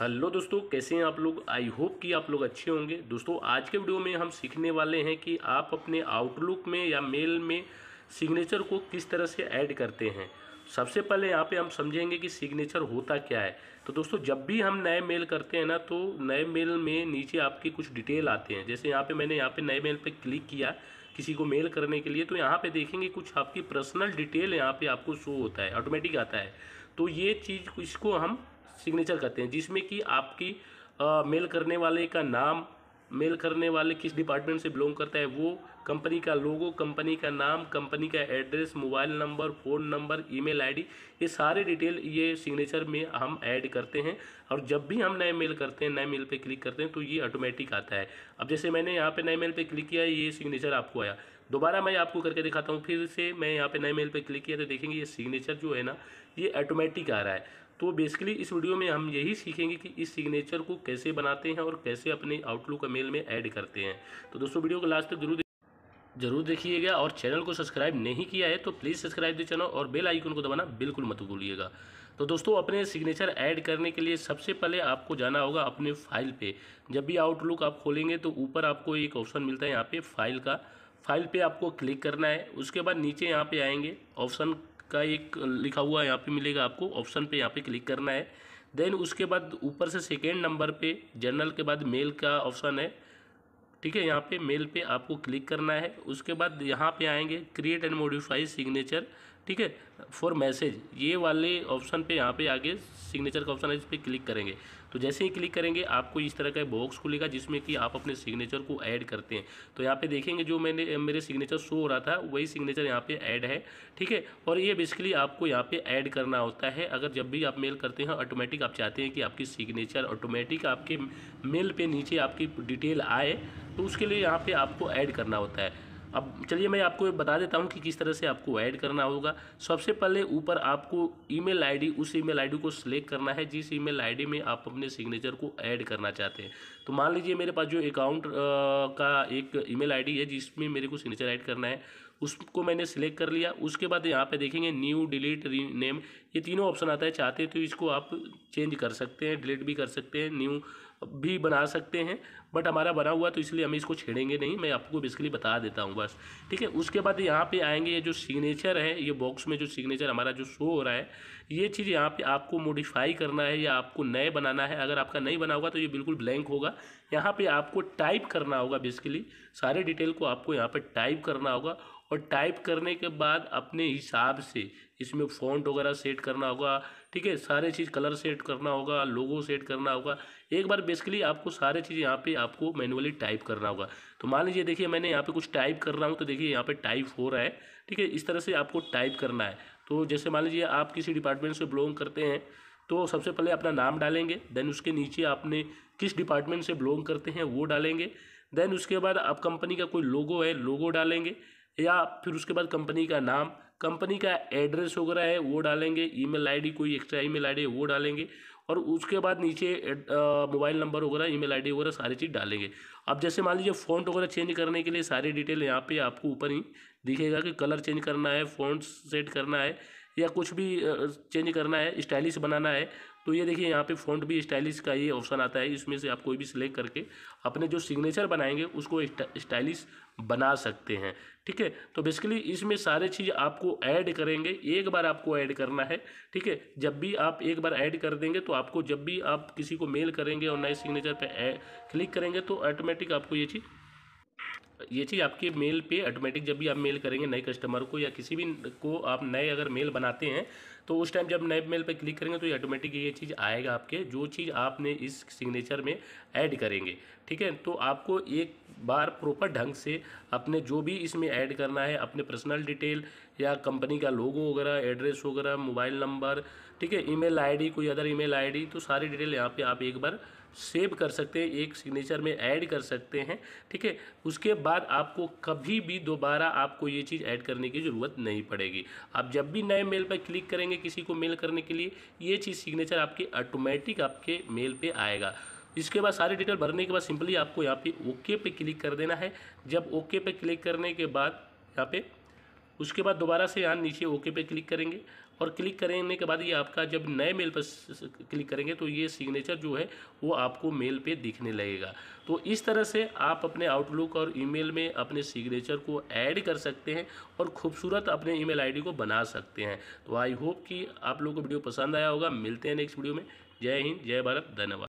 hello दोस्तों कैसे हैं आप लोग आई होप कि आप लोग अच्छे होंगे दोस्तों आज के वीडियो में हम सीखने वाले हैं कि आप अपने आउटलुक में या मेल में सिग्नेचर को किस तरह से ऐड करते हैं सबसे पहले यहाँ पे हम समझेंगे कि सिग्नेचर होता क्या है तो दोस्तों जब भी हम नए मेल करते हैं ना तो नए मेल में नीचे आपकी कुछ डिटेल आते हैं जैसे यहाँ पर मैंने यहाँ पर नए मेल पर क्लिक किया किसी को मेल करने के लिए तो यहाँ पर देखेंगे कुछ आपकी पर्सनल डिटेल यहाँ पर आपको शो होता है ऑटोमेटिक आता है तो ये चीज़ इसको हम सिग्नेचर कहते हैं जिसमें कि आपकी आ, मेल करने वाले का नाम मेल करने वाले किस डिपार्टमेंट से बिलोंग करता है वो कंपनी का लोगो कंपनी का नाम कंपनी का address mobile number phone number email ID ये सारे डिटेल ये सिग्नेचर में हम ऐड करते हैं और जब भी हम नए मेल करते हैं नए मेल पे क्लिक करते हैं तो ये ऑटोमेटिक आता है अब जैसे मैंने यहाँ पे नए मेल पे क्लिक किया ये सिग्नेचर आपको आया दोबारा मैं आपको करके दिखाता हूँ फिर से मैं यहाँ पर नए मेल पर क्लिक किया तो देखेंगे ये सिग्नेचर जो है ना ये ऑटोमेटिक आ रहा है तो बेसिकली इस वीडियो में हम यही सीखेंगे कि इस सिग्नेचर को कैसे बनाते हैं और कैसे अपने आउटलुक मेल में ऐड करते हैं तो दोस्तों वीडियो को लास्ट तक जरूर जरूर देखिएगा और चैनल को सब्सक्राइब नहीं किया है तो प्लीज़ सब्सक्राइब दी चैनल और बेल आइकन को दबाना बिल्कुल मत भूलिएगा तो दोस्तों अपने सिग्नेचर ऐड करने के लिए सबसे पहले आपको जाना होगा अपने फाइल पे जब भी आउटलुक आप खोलेंगे तो ऊपर आपको एक ऑप्शन मिलता है यहाँ पे फाइल का फाइल पे आपको क्लिक करना है उसके बाद नीचे यहाँ पे आएंगे ऑप्शन का एक लिखा हुआ यहाँ पे मिलेगा आपको ऑप्शन पे यहाँ पे क्लिक करना है देन उसके बाद ऊपर से सेकेंड नंबर पे जनरल के बाद मेल का ऑप्शन है ठीक है यहाँ पे मेल पे आपको क्लिक करना है उसके बाद यहाँ पे आएंगे क्रिएट एंड मॉडिफाई सिग्नेचर ठीक है फॉर मैसेज ये वाले ऑप्शन पे यहाँ पे आगे सिग्नेचर का ऑप्शन है इस पर क्लिक करेंगे तो जैसे ही क्लिक करेंगे आपको इस तरह का बॉक्स खुलेगा जिसमें कि आप अपने सिग्नेचर को ऐड करते हैं तो यहाँ पे देखेंगे जो मैंने मेरे सिग्नेचर शो हो रहा था वही सिग्नेचर यहाँ पे ऐड है ठीक है और ये बेसिकली आपको यहाँ पे ऐड करना होता है अगर जब भी आप मेल करते हैं ऑटोमेटिक आप चाहते हैं कि आपकी सिग्नेचर ऑटोमेटिक आपके मेल पर नीचे आपकी डिटेल आए तो उसके लिए यहाँ पर आपको ऐड करना होता है अब चलिए मैं आपको बता देता हूँ कि किस तरह से आपको ऐड करना होगा सबसे पहले ऊपर आपको ईमेल आईडी उस ईमेल आईडी को सिलेक्ट करना है जिस ईमेल आईडी में आप अपने सिग्नेचर को ऐड करना चाहते हैं तो मान लीजिए मेरे पास जो अकाउंट का एक ईमेल आईडी है जिसमें मेरे को सिग्नेचर ऐड करना है उसको मैंने सिलेक्ट कर लिया उसके बाद यहाँ पे देखेंगे न्यू डिलीट रीनेम ये तीनों ऑप्शन आता है चाहते हैं तो इसको आप चेंज कर सकते हैं डिलीट भी कर सकते हैं न्यू भी बना सकते हैं बट हमारा बना हुआ तो इसलिए हम इसको छेड़ेंगे नहीं मैं आपको बेसिकली बता देता हूँ बस ठीक है उसके बाद यहाँ पे आएंगे ये जो सिग्नेचर है ये बॉक्स में जो सिग्नेचर हमारा जो शो हो रहा है ये चीज़ यहाँ पे आपको मॉडिफाई करना है या आपको नए बनाना है अगर आपका नहीं बना हुआ तो ये बिल्कुल ब्लैंक होगा यहाँ पे आपको टाइप करना होगा बेसिकली सारे डिटेल को आपको यहाँ पे टाइप करना होगा और टाइप करने के बाद अपने हिसाब से इसमें फ़ॉन्ट वगैरह सेट करना होगा ठीक है सारे चीज़ कलर सेट करना होगा लोगो सेट करना होगा एक बार बेसिकली आपको सारे चीज़ यहाँ पे आपको मैनुअली टाइप करना होगा तो मान लीजिए देखिए मैंने यहाँ पे कुछ टाइप कर रहा हूँ तो देखिए यहाँ पे टाइप हो रहा है ठीक है इस तरह से आपको टाइप करना है तो जैसे मान लीजिए आप किसी डिपार्टमेंट से बिलोंग करते हैं तो सबसे पहले अपना नाम डालेंगे देन उसके नीचे आपने किस डिपार्टमेंट से बिलोंग करते हैं वो डालेंगे देन उसके बाद आप कंपनी का कोई लोगो है लोगो डालेंगे या फिर उसके बाद कंपनी का नाम कंपनी का एड्रेस वगैरह है वो डालेंगे ईमेल आईडी कोई एक्स्ट्रा ईमेल आईडी है वो डालेंगे और उसके बाद नीचे मोबाइल नंबर वगैरह ईमेल आईडी वगैरह सारी चीज़ डालेंगे अब जैसे मान लीजिए फ़ॉन्ट वगैरह चेंज करने के लिए सारी डिटेल यहाँ पे आपको ऊपर ही दिखेगा कि कलर चेंज करना है फ़ॉन्ट सेट करना है या कुछ भी चेंज करना है स्टाइलिश बनाना है तो ये देखिए यहाँ पे फ़ॉन्ट भी स्टाइलिश का ये ऑप्शन आता है इसमें से आप कोई भी सिलेक्ट करके अपने जो सिग्नेचर बनाएंगे उसको स्टाइलिश बना सकते हैं ठीक है तो बेसिकली इसमें सारे चीज़ आपको ऐड करेंगे एक बार आपको ऐड करना है ठीक है जब भी आप एक बार ऐड कर देंगे तो आपको जब भी आप किसी को मेल करेंगे और नए सिग्नेचर पर क्लिक करेंगे तो ऑटोमेटिक आपको ये चीज़ ये चीज़ आपके मेल पे ऑटोमेटिक जब भी आप मेल करेंगे नए कस्टमर को या किसी भी को आप नए अगर मेल बनाते हैं तो उस टाइम जब नए मेल पे क्लिक करेंगे तो ये ऑटोमेटिक ये चीज़ आएगा आपके जो चीज़ आपने इस सिग्नेचर में ऐड करेंगे ठीक है तो आपको एक बार प्रॉपर ढंग से अपने जो भी इसमें ऐड करना है अपने पर्सनल डिटेल या कंपनी का लोगो वगैरह एड्रेस वगैरह मोबाइल नंबर ठीक है ई मेल कोई अदर ई मेल तो सारी डिटेल यहाँ पे आप एक बार सेव कर सकते हैं एक सिग्नेचर में ऐड कर सकते हैं ठीक है उसके बाद आपको कभी भी दोबारा आपको ये चीज़ ऐड करने की ज़रूरत नहीं पड़ेगी आप जब भी नए मेल पर क्लिक करेंगे किसी को मेल करने के लिए ये चीज़ सिग्नेचर आपके ऑटोमेटिक आपके मेल पर आएगा इसके बाद सारी डिटेल भरने के बाद सिंपली आपको यहाँ पे ओके पे क्लिक कर देना है जब ओके पे क्लिक करने के बाद यहाँ पे उसके बाद दोबारा से यहाँ नीचे ओके पे क्लिक करेंगे और क्लिक करने के बाद ये आपका जब नए मेल पर क्लिक करेंगे तो ये सिग्नेचर जो है वो आपको मेल पे दिखने लगेगा तो इस तरह से आप अपने आउटलुक और ईमेल में अपने सिग्नेचर को ऐड कर सकते हैं और खूबसूरत अपने ईमेल आईडी को बना सकते हैं तो आई होप कि आप लोगों को वीडियो पसंद आया होगा मिलते हैं नेक्स्ट वीडियो में जय हिंद जय भारत धन्यवाद